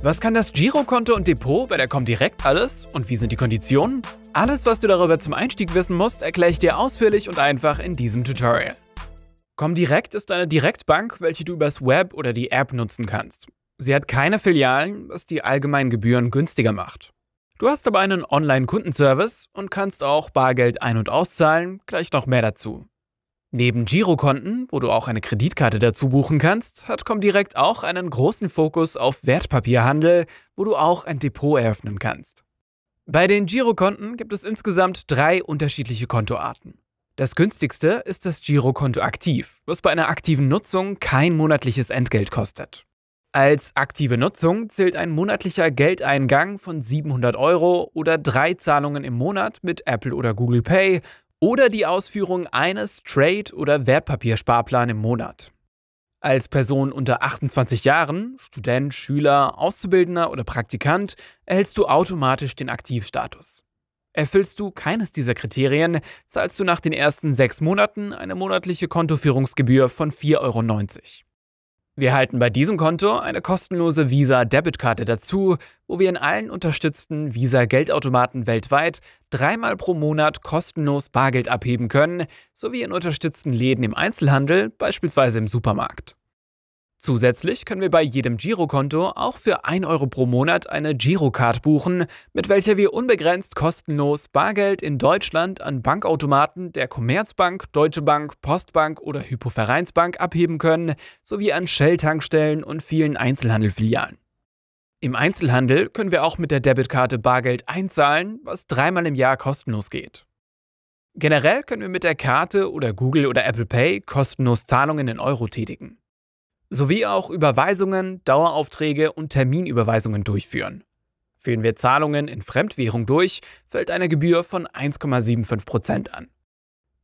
Was kann das Girokonto und Depot bei der Comdirect alles und wie sind die Konditionen? Alles, was du darüber zum Einstieg wissen musst, erkläre ich dir ausführlich und einfach in diesem Tutorial. Comdirect ist eine Direktbank, welche du übers Web oder die App nutzen kannst. Sie hat keine Filialen, was die allgemeinen Gebühren günstiger macht. Du hast aber einen Online-Kundenservice und kannst auch Bargeld ein- und auszahlen, gleich noch mehr dazu. Neben Girokonten, wo du auch eine Kreditkarte dazu buchen kannst, hat Comdirect auch einen großen Fokus auf Wertpapierhandel, wo du auch ein Depot eröffnen kannst. Bei den Girokonten gibt es insgesamt drei unterschiedliche Kontoarten. Das günstigste ist das Girokonto aktiv, was bei einer aktiven Nutzung kein monatliches Entgelt kostet. Als aktive Nutzung zählt ein monatlicher Geldeingang von 700 Euro oder drei Zahlungen im Monat mit Apple oder Google Pay oder die Ausführung eines Trade- oder Wertpapiersparplan im Monat. Als Person unter 28 Jahren, Student, Schüler, Auszubildender oder Praktikant, erhältst du automatisch den Aktivstatus. Erfüllst du keines dieser Kriterien, zahlst du nach den ersten sechs Monaten eine monatliche Kontoführungsgebühr von 4,90 Euro. Wir halten bei diesem Konto eine kostenlose Visa-Debitkarte dazu, wo wir in allen unterstützten Visa-Geldautomaten weltweit dreimal pro Monat kostenlos Bargeld abheben können, sowie in unterstützten Läden im Einzelhandel, beispielsweise im Supermarkt. Zusätzlich können wir bei jedem Girokonto auch für 1 Euro pro Monat eine Girocard buchen, mit welcher wir unbegrenzt kostenlos Bargeld in Deutschland an Bankautomaten der Commerzbank, Deutsche Bank, Postbank oder Hypovereinsbank abheben können, sowie an Shell-Tankstellen und vielen Einzelhandelfilialen. Im Einzelhandel können wir auch mit der Debitkarte Bargeld einzahlen, was dreimal im Jahr kostenlos geht. Generell können wir mit der Karte oder Google oder Apple Pay kostenlos Zahlungen in Euro tätigen sowie auch Überweisungen, Daueraufträge und Terminüberweisungen durchführen. Führen wir Zahlungen in Fremdwährung durch, fällt eine Gebühr von 1,75% an.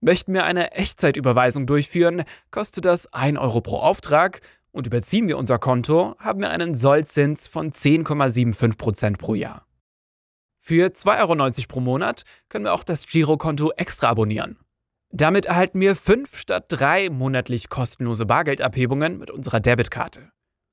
Möchten wir eine Echtzeitüberweisung durchführen, kostet das 1 Euro pro Auftrag und überziehen wir unser Konto, haben wir einen Sollzins von 10,75% pro Jahr. Für 2,90 Euro pro Monat können wir auch das Girokonto extra abonnieren. Damit erhalten wir fünf statt drei monatlich kostenlose Bargeldabhebungen mit unserer Debitkarte.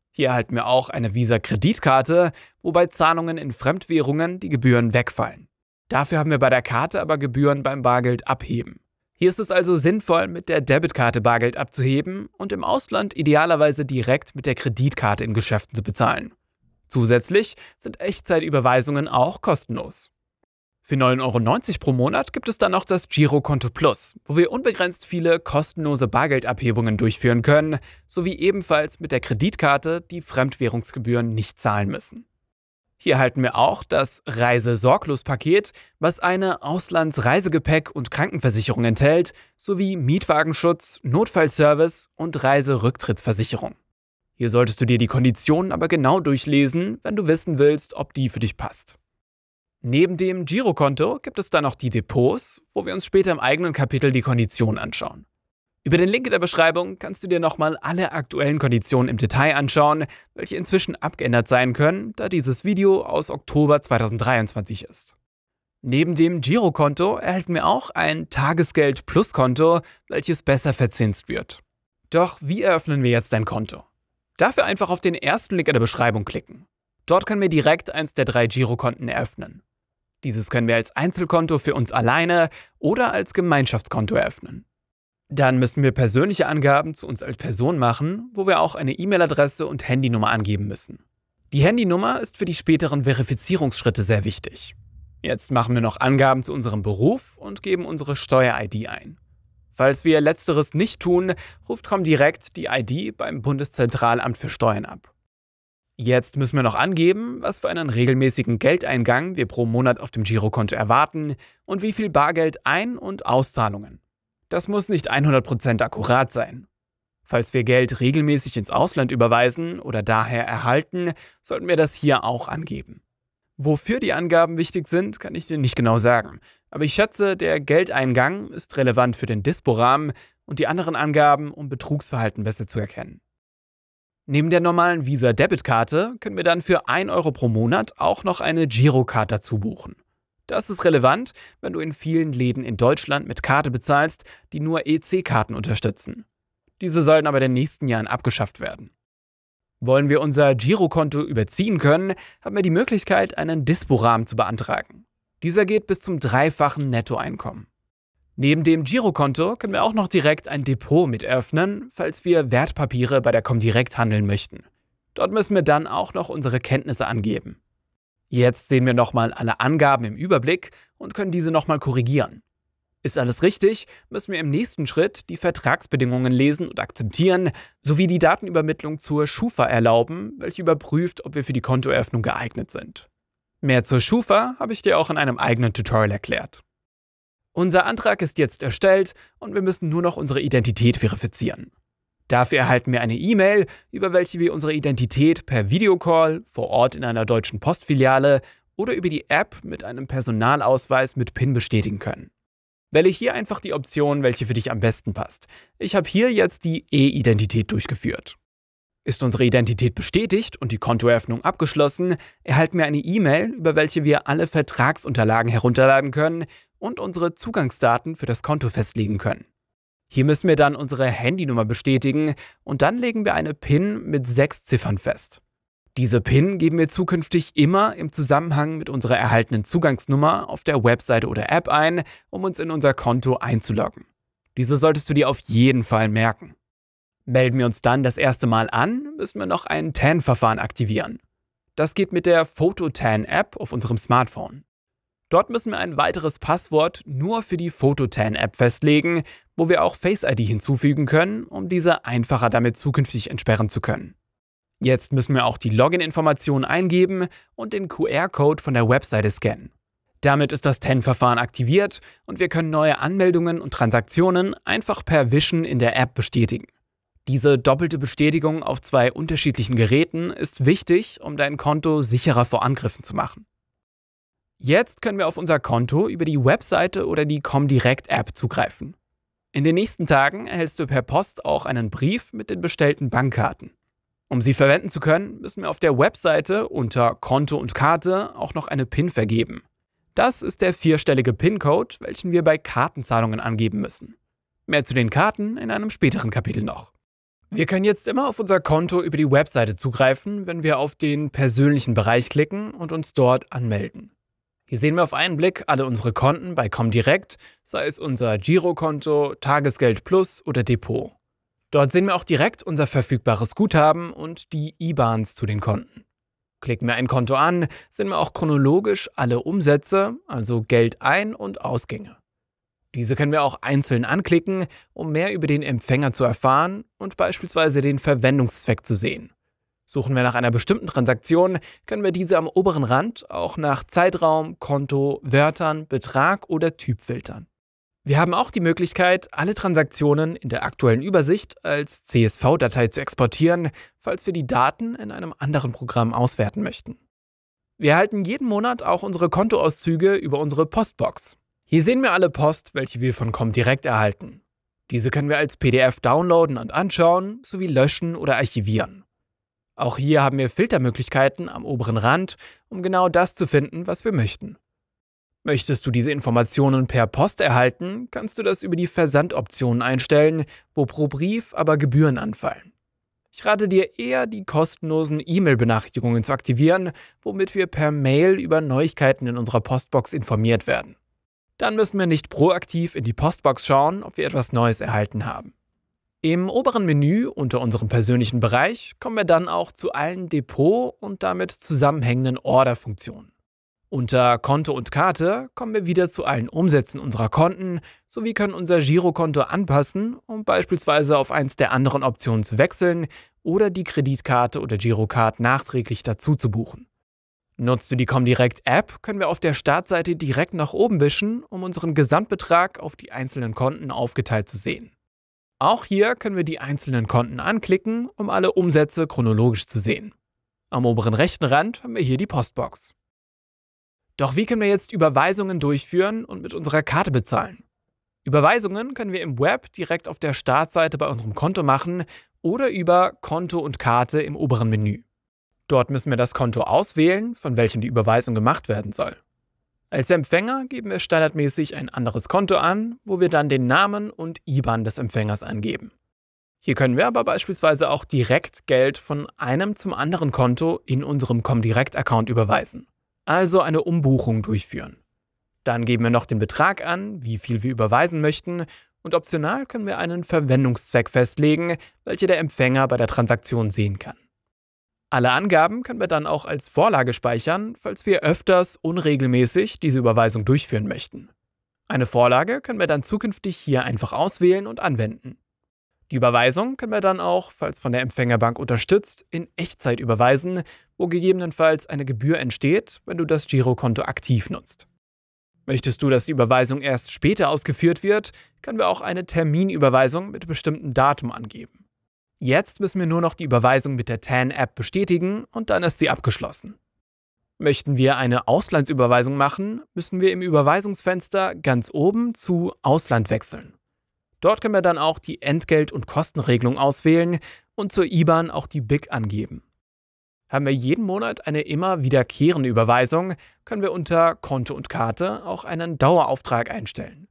Hier erhalten wir auch eine Visa-Kreditkarte, wobei Zahlungen in Fremdwährungen die Gebühren wegfallen. Dafür haben wir bei der Karte aber Gebühren beim Bargeld abheben. Hier ist es also sinnvoll, mit der Debitkarte Bargeld abzuheben und im Ausland idealerweise direkt mit der Kreditkarte in Geschäften zu bezahlen. Zusätzlich sind Echtzeitüberweisungen auch kostenlos. Für 9,90 Euro pro Monat gibt es dann noch das Girokonto Plus, wo wir unbegrenzt viele kostenlose Bargeldabhebungen durchführen können, sowie ebenfalls mit der Kreditkarte die Fremdwährungsgebühren nicht zahlen müssen. Hier halten wir auch das Reise-Sorglos-Paket, was eine Auslandsreisegepäck- und Krankenversicherung enthält, sowie Mietwagenschutz, Notfallservice und Reiserücktrittsversicherung. Hier solltest du dir die Konditionen aber genau durchlesen, wenn du wissen willst, ob die für dich passt. Neben dem Girokonto gibt es dann noch die Depots, wo wir uns später im eigenen Kapitel die Konditionen anschauen. Über den Link in der Beschreibung kannst du dir nochmal alle aktuellen Konditionen im Detail anschauen, welche inzwischen abgeändert sein können, da dieses Video aus Oktober 2023 ist. Neben dem Girokonto erhalten wir auch ein Tagesgeld-Plus-Konto, welches besser verzinst wird. Doch wie eröffnen wir jetzt dein Konto? Dafür einfach auf den ersten Link in der Beschreibung klicken. Dort können wir direkt eins der drei Girokonten eröffnen. Dieses können wir als Einzelkonto für uns alleine oder als Gemeinschaftskonto eröffnen. Dann müssen wir persönliche Angaben zu uns als Person machen, wo wir auch eine E-Mail-Adresse und Handynummer angeben müssen. Die Handynummer ist für die späteren Verifizierungsschritte sehr wichtig. Jetzt machen wir noch Angaben zu unserem Beruf und geben unsere Steuer-ID ein. Falls wir letzteres nicht tun, ruft Comdirect die ID beim Bundeszentralamt für Steuern ab. Jetzt müssen wir noch angeben, was für einen regelmäßigen Geldeingang wir pro Monat auf dem Girokonto erwarten und wie viel Bargeld Ein- und Auszahlungen. Das muss nicht 100% akkurat sein. Falls wir Geld regelmäßig ins Ausland überweisen oder daher erhalten, sollten wir das hier auch angeben. Wofür die Angaben wichtig sind, kann ich dir nicht genau sagen, aber ich schätze, der Geldeingang ist relevant für den Disporahmen und die anderen Angaben, um Betrugsverhalten besser zu erkennen. Neben der normalen Visa-Debitkarte können wir dann für 1 Euro pro Monat auch noch eine Girocard dazu buchen. Das ist relevant, wenn du in vielen Läden in Deutschland mit Karte bezahlst, die nur EC-Karten unterstützen. Diese sollen aber in den nächsten Jahren abgeschafft werden. Wollen wir unser Girokonto überziehen können, haben wir die Möglichkeit, einen Disporahmen zu beantragen. Dieser geht bis zum dreifachen Nettoeinkommen. Neben dem Girokonto können wir auch noch direkt ein Depot mit eröffnen, falls wir Wertpapiere bei der Comdirect handeln möchten. Dort müssen wir dann auch noch unsere Kenntnisse angeben. Jetzt sehen wir nochmal alle Angaben im Überblick und können diese nochmal korrigieren. Ist alles richtig, müssen wir im nächsten Schritt die Vertragsbedingungen lesen und akzeptieren, sowie die Datenübermittlung zur Schufa erlauben, welche überprüft, ob wir für die Kontoeröffnung geeignet sind. Mehr zur Schufa habe ich dir auch in einem eigenen Tutorial erklärt. Unser Antrag ist jetzt erstellt und wir müssen nur noch unsere Identität verifizieren. Dafür erhalten wir eine E-Mail, über welche wir unsere Identität per Videocall vor Ort in einer deutschen Postfiliale oder über die App mit einem Personalausweis mit PIN bestätigen können. Wähle hier einfach die Option, welche für dich am besten passt. Ich habe hier jetzt die E-Identität durchgeführt. Ist unsere Identität bestätigt und die Kontoeröffnung abgeschlossen, erhalten wir eine E-Mail, über welche wir alle Vertragsunterlagen herunterladen können und unsere Zugangsdaten für das Konto festlegen können. Hier müssen wir dann unsere Handynummer bestätigen und dann legen wir eine PIN mit sechs Ziffern fest. Diese PIN geben wir zukünftig immer im Zusammenhang mit unserer erhaltenen Zugangsnummer auf der Webseite oder App ein, um uns in unser Konto einzuloggen. Diese solltest du dir auf jeden Fall merken. Melden wir uns dann das erste Mal an, müssen wir noch ein Tan-Verfahren aktivieren. Das geht mit der Phototan-App auf unserem Smartphone. Dort müssen wir ein weiteres Passwort nur für die Phototan-App festlegen, wo wir auch Face ID hinzufügen können, um diese einfacher damit zukünftig entsperren zu können. Jetzt müssen wir auch die Login-Informationen eingeben und den QR-Code von der Webseite scannen. Damit ist das TEN-Verfahren aktiviert und wir können neue Anmeldungen und Transaktionen einfach per Vision in der App bestätigen. Diese doppelte Bestätigung auf zwei unterschiedlichen Geräten ist wichtig, um dein Konto sicherer vor Angriffen zu machen. Jetzt können wir auf unser Konto über die Webseite oder die Comdirect-App zugreifen. In den nächsten Tagen erhältst du per Post auch einen Brief mit den bestellten Bankkarten. Um sie verwenden zu können, müssen wir auf der Webseite unter Konto und Karte auch noch eine PIN vergeben. Das ist der vierstellige PIN-Code, welchen wir bei Kartenzahlungen angeben müssen. Mehr zu den Karten in einem späteren Kapitel noch. Wir können jetzt immer auf unser Konto über die Webseite zugreifen, wenn wir auf den persönlichen Bereich klicken und uns dort anmelden. Hier sehen wir auf einen Blick alle unsere Konten bei Comdirect, sei es unser Girokonto, Tagesgeld Plus oder Depot. Dort sehen wir auch direkt unser verfügbares Guthaben und die IBANs zu den Konten. Klicken wir ein Konto an, sehen wir auch chronologisch alle Umsätze, also Geldein- und Ausgänge. Diese können wir auch einzeln anklicken, um mehr über den Empfänger zu erfahren und beispielsweise den Verwendungszweck zu sehen. Suchen wir nach einer bestimmten Transaktion, können wir diese am oberen Rand auch nach Zeitraum, Konto, Wörtern, Betrag oder Typ filtern. Wir haben auch die Möglichkeit, alle Transaktionen in der aktuellen Übersicht als CSV-Datei zu exportieren, falls wir die Daten in einem anderen Programm auswerten möchten. Wir erhalten jeden Monat auch unsere Kontoauszüge über unsere Postbox. Hier sehen wir alle Post, welche wir von Comdirect erhalten. Diese können wir als PDF downloaden und anschauen, sowie löschen oder archivieren. Auch hier haben wir Filtermöglichkeiten am oberen Rand, um genau das zu finden, was wir möchten. Möchtest du diese Informationen per Post erhalten, kannst du das über die Versandoptionen einstellen, wo pro Brief aber Gebühren anfallen. Ich rate dir eher, die kostenlosen E-Mail-Benachrichtigungen zu aktivieren, womit wir per Mail über Neuigkeiten in unserer Postbox informiert werden dann müssen wir nicht proaktiv in die Postbox schauen, ob wir etwas Neues erhalten haben. Im oberen Menü unter unserem persönlichen Bereich kommen wir dann auch zu allen Depot- und damit zusammenhängenden Order-Funktionen. Unter Konto und Karte kommen wir wieder zu allen Umsätzen unserer Konten sowie können unser Girokonto anpassen, um beispielsweise auf eins der anderen Optionen zu wechseln oder die Kreditkarte oder Girocard nachträglich dazu zu buchen. Nutzt du die Comdirect App, können wir auf der Startseite direkt nach oben wischen, um unseren Gesamtbetrag auf die einzelnen Konten aufgeteilt zu sehen. Auch hier können wir die einzelnen Konten anklicken, um alle Umsätze chronologisch zu sehen. Am oberen rechten Rand haben wir hier die Postbox. Doch wie können wir jetzt Überweisungen durchführen und mit unserer Karte bezahlen? Überweisungen können wir im Web direkt auf der Startseite bei unserem Konto machen oder über Konto und Karte im oberen Menü. Dort müssen wir das Konto auswählen, von welchem die Überweisung gemacht werden soll. Als Empfänger geben wir standardmäßig ein anderes Konto an, wo wir dann den Namen und IBAN des Empfängers angeben. Hier können wir aber beispielsweise auch direkt Geld von einem zum anderen Konto in unserem Comdirect-Account überweisen, also eine Umbuchung durchführen. Dann geben wir noch den Betrag an, wie viel wir überweisen möchten und optional können wir einen Verwendungszweck festlegen, welcher der Empfänger bei der Transaktion sehen kann. Alle Angaben können wir dann auch als Vorlage speichern, falls wir öfters unregelmäßig diese Überweisung durchführen möchten. Eine Vorlage können wir dann zukünftig hier einfach auswählen und anwenden. Die Überweisung können wir dann auch, falls von der Empfängerbank unterstützt, in Echtzeit überweisen, wo gegebenenfalls eine Gebühr entsteht, wenn du das Girokonto aktiv nutzt. Möchtest du, dass die Überweisung erst später ausgeführt wird, können wir auch eine Terminüberweisung mit bestimmten Datum angeben. Jetzt müssen wir nur noch die Überweisung mit der TAN-App bestätigen und dann ist sie abgeschlossen. Möchten wir eine Auslandsüberweisung machen, müssen wir im Überweisungsfenster ganz oben zu Ausland wechseln. Dort können wir dann auch die Entgelt- und Kostenregelung auswählen und zur IBAN auch die BIC angeben. Haben wir jeden Monat eine immer wiederkehrende Überweisung, können wir unter Konto und Karte auch einen Dauerauftrag einstellen.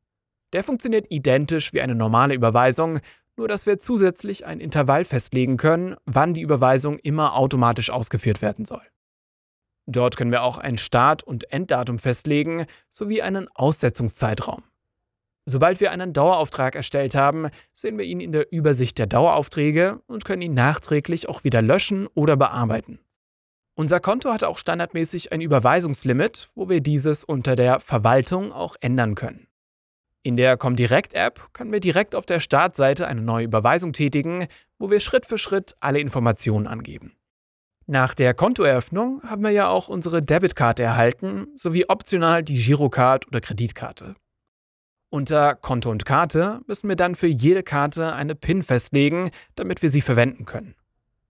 Der funktioniert identisch wie eine normale Überweisung nur dass wir zusätzlich ein Intervall festlegen können, wann die Überweisung immer automatisch ausgeführt werden soll. Dort können wir auch ein Start- und Enddatum festlegen sowie einen Aussetzungszeitraum. Sobald wir einen Dauerauftrag erstellt haben, sehen wir ihn in der Übersicht der Daueraufträge und können ihn nachträglich auch wieder löschen oder bearbeiten. Unser Konto hat auch standardmäßig ein Überweisungslimit, wo wir dieses unter der Verwaltung auch ändern können. In der Comdirect-App können wir direkt auf der Startseite eine neue Überweisung tätigen, wo wir Schritt für Schritt alle Informationen angeben. Nach der Kontoeröffnung haben wir ja auch unsere Debitkarte erhalten, sowie optional die Girocard oder Kreditkarte. Unter Konto und Karte müssen wir dann für jede Karte eine PIN festlegen, damit wir sie verwenden können.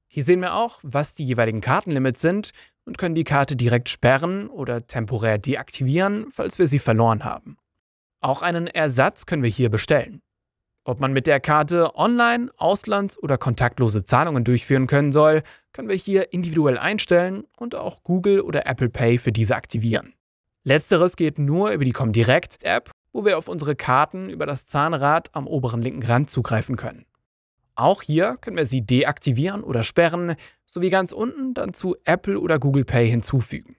Hier sehen wir auch, was die jeweiligen Kartenlimits sind und können die Karte direkt sperren oder temporär deaktivieren, falls wir sie verloren haben. Auch einen Ersatz können wir hier bestellen. Ob man mit der Karte Online-, Auslands- oder kontaktlose Zahlungen durchführen können soll, können wir hier individuell einstellen und auch Google oder Apple Pay für diese aktivieren. Letzteres geht nur über die ComDirect-App, wo wir auf unsere Karten über das Zahnrad am oberen linken Rand zugreifen können. Auch hier können wir sie deaktivieren oder sperren, sowie ganz unten dann zu Apple oder Google Pay hinzufügen.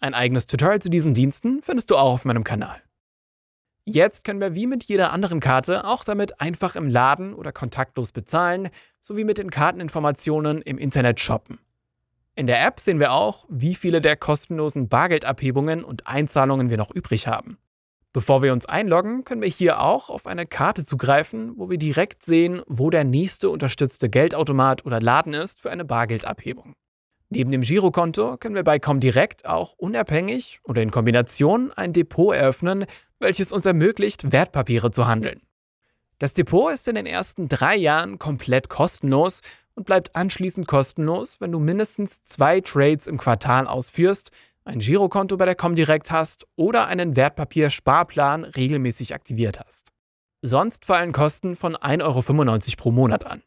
Ein eigenes Tutorial zu diesen Diensten findest du auch auf meinem Kanal. Jetzt können wir wie mit jeder anderen Karte auch damit einfach im Laden oder kontaktlos bezahlen, sowie mit den Karteninformationen im Internet shoppen. In der App sehen wir auch, wie viele der kostenlosen Bargeldabhebungen und Einzahlungen wir noch übrig haben. Bevor wir uns einloggen, können wir hier auch auf eine Karte zugreifen, wo wir direkt sehen, wo der nächste unterstützte Geldautomat oder Laden ist für eine Bargeldabhebung. Neben dem Girokonto können wir bei Comdirect auch unabhängig oder in Kombination ein Depot eröffnen, welches uns ermöglicht, Wertpapiere zu handeln. Das Depot ist in den ersten drei Jahren komplett kostenlos und bleibt anschließend kostenlos, wenn du mindestens zwei Trades im Quartal ausführst, ein Girokonto bei der Comdirect hast oder einen Wertpapiersparplan regelmäßig aktiviert hast. Sonst fallen Kosten von 1,95 Euro pro Monat an.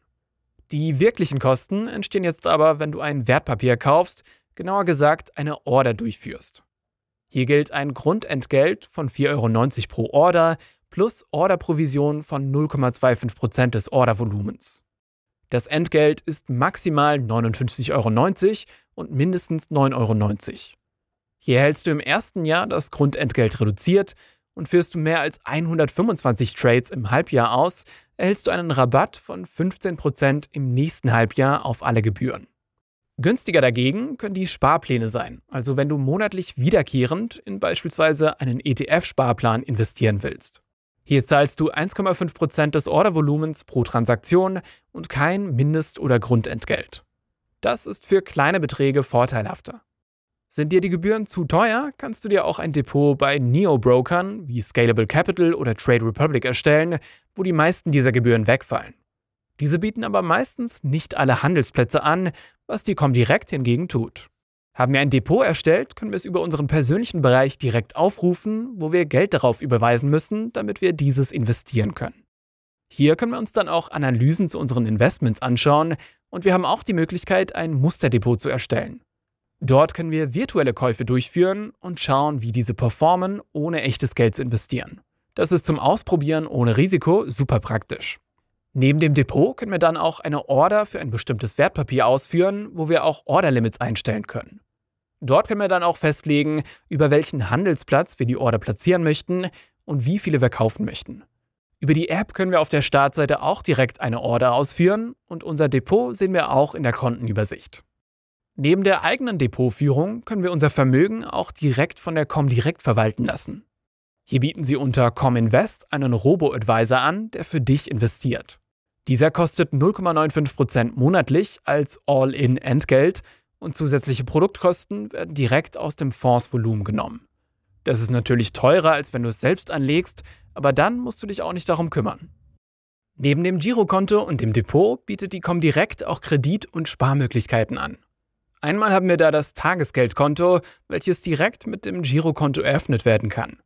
Die wirklichen Kosten entstehen jetzt aber, wenn du ein Wertpapier kaufst, genauer gesagt eine Order durchführst. Hier gilt ein Grundentgelt von 4,90 Euro pro Order plus Orderprovision von 0,25% des Ordervolumens. Das Entgelt ist maximal 59,90 Euro und mindestens 9,90 Euro. Hier hältst du im ersten Jahr das Grundentgelt reduziert und führst du mehr als 125 Trades im Halbjahr aus, erhältst du einen Rabatt von 15% im nächsten Halbjahr auf alle Gebühren. Günstiger dagegen können die Sparpläne sein, also wenn du monatlich wiederkehrend in beispielsweise einen ETF-Sparplan investieren willst. Hier zahlst du 1,5% des Ordervolumens pro Transaktion und kein Mindest- oder Grundentgelt. Das ist für kleine Beträge vorteilhafter. Sind dir die Gebühren zu teuer, kannst du dir auch ein Depot bei Neo-Brokern wie Scalable Capital oder Trade Republic erstellen, wo die meisten dieser Gebühren wegfallen. Diese bieten aber meistens nicht alle Handelsplätze an, was die Comdirect hingegen tut. Haben wir ein Depot erstellt, können wir es über unseren persönlichen Bereich direkt aufrufen, wo wir Geld darauf überweisen müssen, damit wir dieses investieren können. Hier können wir uns dann auch Analysen zu unseren Investments anschauen und wir haben auch die Möglichkeit, ein Musterdepot zu erstellen. Dort können wir virtuelle Käufe durchführen und schauen, wie diese performen, ohne echtes Geld zu investieren. Das ist zum Ausprobieren ohne Risiko super praktisch. Neben dem Depot können wir dann auch eine Order für ein bestimmtes Wertpapier ausführen, wo wir auch Orderlimits einstellen können. Dort können wir dann auch festlegen, über welchen Handelsplatz wir die Order platzieren möchten und wie viele wir kaufen möchten. Über die App können wir auf der Startseite auch direkt eine Order ausführen und unser Depot sehen wir auch in der Kontenübersicht. Neben der eigenen Depotführung können wir unser Vermögen auch direkt von der Comdirect verwalten lassen. Hier bieten sie unter Cominvest einen Robo-Advisor an, der für dich investiert. Dieser kostet 0,95% monatlich als All-in-Entgelt und zusätzliche Produktkosten werden direkt aus dem Fondsvolumen genommen. Das ist natürlich teurer, als wenn du es selbst anlegst, aber dann musst du dich auch nicht darum kümmern. Neben dem Girokonto und dem Depot bietet die Comdirect auch Kredit- und Sparmöglichkeiten an. Einmal haben wir da das Tagesgeldkonto, welches direkt mit dem Girokonto eröffnet werden kann.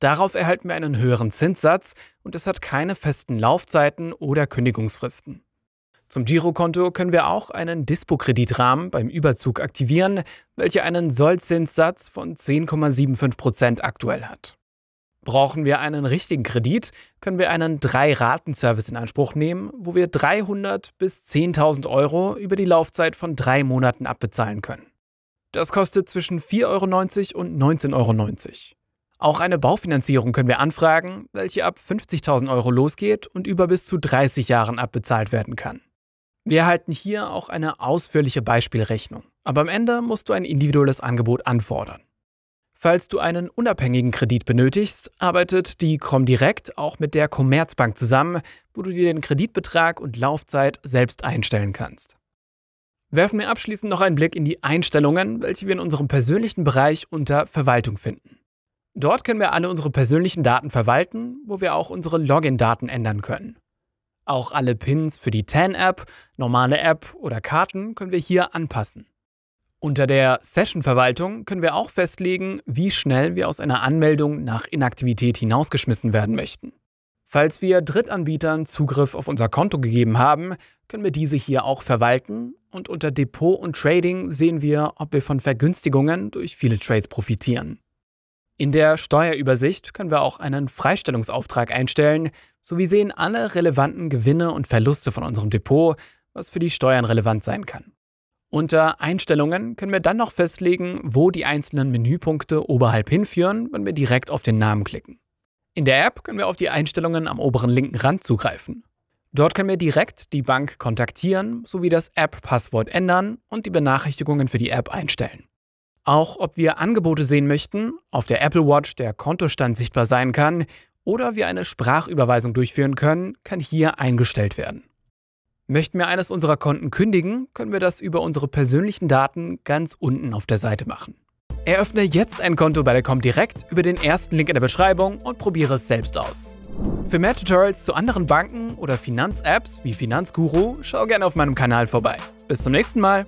Darauf erhalten wir einen höheren Zinssatz und es hat keine festen Laufzeiten oder Kündigungsfristen. Zum Girokonto können wir auch einen Dispo-Kreditrahmen beim Überzug aktivieren, welcher einen Sollzinssatz von 10,75% aktuell hat. Brauchen wir einen richtigen Kredit, können wir einen Drei-Raten-Service in Anspruch nehmen, wo wir 300 bis 10.000 Euro über die Laufzeit von drei Monaten abbezahlen können. Das kostet zwischen 4,90 Euro und 19,90 Euro. Auch eine Baufinanzierung können wir anfragen, welche ab 50.000 Euro losgeht und über bis zu 30 Jahren abbezahlt werden kann. Wir erhalten hier auch eine ausführliche Beispielrechnung, aber am Ende musst du ein individuelles Angebot anfordern. Falls du einen unabhängigen Kredit benötigst, arbeitet die Comdirect auch mit der Commerzbank zusammen, wo du dir den Kreditbetrag und Laufzeit selbst einstellen kannst. Werfen wir abschließend noch einen Blick in die Einstellungen, welche wir in unserem persönlichen Bereich unter Verwaltung finden. Dort können wir alle unsere persönlichen Daten verwalten, wo wir auch unsere Login-Daten ändern können. Auch alle Pins für die TAN-App, normale App oder Karten können wir hier anpassen. Unter der Session-Verwaltung können wir auch festlegen, wie schnell wir aus einer Anmeldung nach Inaktivität hinausgeschmissen werden möchten. Falls wir Drittanbietern Zugriff auf unser Konto gegeben haben, können wir diese hier auch verwalten und unter Depot und Trading sehen wir, ob wir von Vergünstigungen durch viele Trades profitieren. In der Steuerübersicht können wir auch einen Freistellungsauftrag einstellen, sowie sehen alle relevanten Gewinne und Verluste von unserem Depot, was für die Steuern relevant sein kann. Unter Einstellungen können wir dann noch festlegen, wo die einzelnen Menüpunkte oberhalb hinführen, wenn wir direkt auf den Namen klicken. In der App können wir auf die Einstellungen am oberen linken Rand zugreifen. Dort können wir direkt die Bank kontaktieren sowie das App-Passwort ändern und die Benachrichtigungen für die App einstellen. Auch ob wir Angebote sehen möchten, auf der Apple Watch der Kontostand sichtbar sein kann oder wir eine Sprachüberweisung durchführen können, kann hier eingestellt werden. Möchten wir eines unserer Konten kündigen, können wir das über unsere persönlichen Daten ganz unten auf der Seite machen. Eröffne jetzt ein Konto bei der Comdirect über den ersten Link in der Beschreibung und probiere es selbst aus. Für mehr Tutorials zu anderen Banken oder Finanz-Apps wie Finanzguru, schau gerne auf meinem Kanal vorbei. Bis zum nächsten Mal.